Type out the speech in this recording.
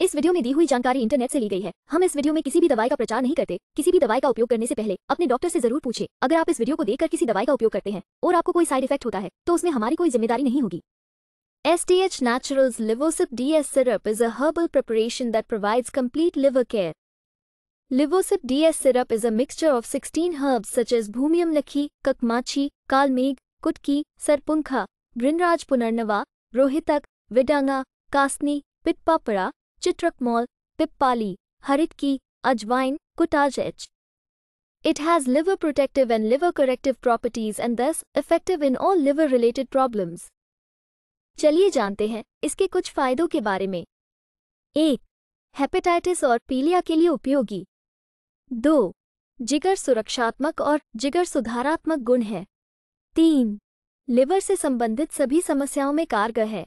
इस वीडियो में दी हुई जानकारी इंटरनेट से ली गई है हम इस वीडियो में किसी भी दवाई का प्रचार नहीं करते किसी भी दवाई का उपयोग करने से पहले अपने डॉक्टर से जरूर पूछे अगर आप इस वीडियो को देखकर किसी दवाई का उपयोग करते हैं और आपको कोई साइड इफेक्ट होता है तो उसमें हमारी कोई जिम्मेदारी नहीं होगी S T H natural Livosip D S syrup is a herbal preparation that provide complete liver care Livosip D S syrup is a of sixteen herb such as Bhumyamalaki Kakamachi कालमेघ कुटकी सरपुंखा ब्रिनराज पुनर्नवा रोहितक विडांगा कास्नी पिटपापड़ा चित्रक मॉल पिप्पाली हरित की अजवाइन कुटाज एच it has liver protective and liver corrective properties and this effective in all liver related problems चलिए जानते हैं इसके कुछ फायदों के बारे में एक हेपेटाइटिस और पीलिया के लिए उपयोगी दो जिगर सुरक्षात्मक और जिगर सुधारात्मक गुण है तीन लिवर से संबंधित सभी समस्याओं में कारगर है